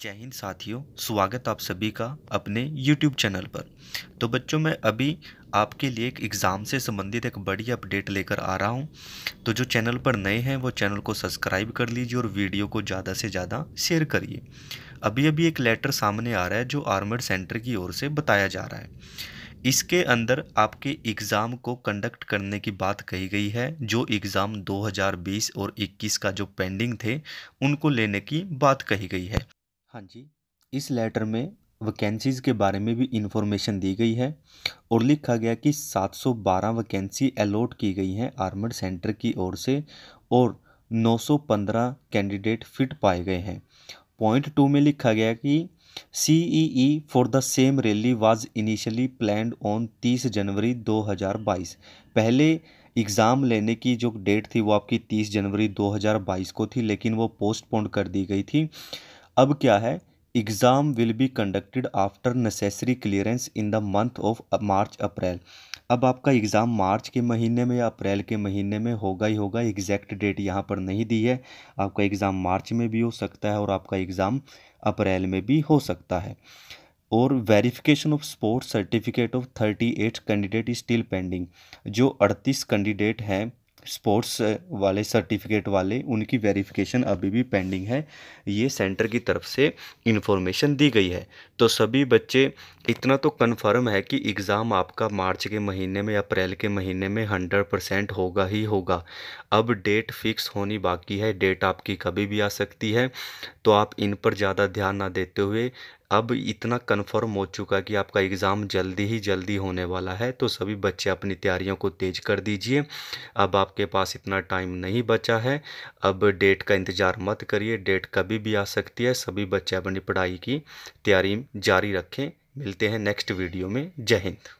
जय हिंद साथियों स्वागत आप सभी का अपने YouTube चैनल पर तो बच्चों मैं अभी आपके लिए एक एग्ज़ाम से संबंधित एक बड़ी अपडेट लेकर आ रहा हूं तो जो चैनल पर नए हैं वो चैनल को सब्सक्राइब कर लीजिए और वीडियो को ज़्यादा से ज़्यादा शेयर करिए अभी अभी एक लेटर सामने आ रहा है जो आर्मेड सेंटर की ओर से बताया जा रहा है इसके अंदर आपके एग्ज़ाम को कंडक्ट करने की बात कही गई है जो एग्ज़ाम 2020 और 21 का जो पेंडिंग थे उनको लेने की बात कही गई है हाँ जी इस लेटर में वैकेंसीज़ के बारे में भी इंफॉर्मेशन दी गई है और लिखा गया कि 712 वैकेंसी अलॉट की गई हैं आर्मड सेंटर की ओर से और 915 कैंडिडेट फिट पाए गए हैं पॉइंट टू में लिखा गया कि C E E for the same rally was initially planned on 30 January 2022 पहले एग्ज़ाम लेने की जो डेट थी वो आपकी 30 जनवरी 2022 को थी लेकिन वो पोस्टपोन्ड कर दी गई थी अब क्या है exam will be conducted after necessary clearance in the month of March April अब आपका एग्ज़ाम मार्च के महीने में या अप्रैल के महीने में होगा ही होगा एग्जैक्ट डेट यहाँ पर नहीं दी है आपका एग्ज़ाम मार्च में भी हो सकता है और आपका एग्ज़ाम अप्रैल में भी हो सकता है और verification of sports certificate of thirty eight candidate is still pending जो अड़तीस कैंडिडेट हैं स्पोर्ट्स वाले सर्टिफिकेट वाले उनकी वेरिफिकेशन अभी भी पेंडिंग है ये सेंटर की तरफ से इन्फॉर्मेशन दी गई है तो सभी बच्चे इतना तो कन्फर्म है कि एग्ज़ाम आपका मार्च के महीने में अप्रैल के महीने में हंड्रेड परसेंट होगा ही होगा अब डेट फिक्स होनी बाकी है डेट आपकी कभी भी आ सकती है तो आप इन पर ज़्यादा ध्यान ना देते हुए अब इतना कन्फर्म हो चुका कि आपका एग्ज़ाम जल्दी ही जल्दी होने वाला है तो सभी बच्चे अपनी तैयारियों को तेज़ कर दीजिए अब आप आपके पास इतना टाइम नहीं बचा है अब डेट का इंतज़ार मत करिए डेट कभी भी आ सकती है सभी बच्चे अपनी पढ़ाई की तैयारी जारी रखें मिलते हैं नेक्स्ट वीडियो में जय हिंद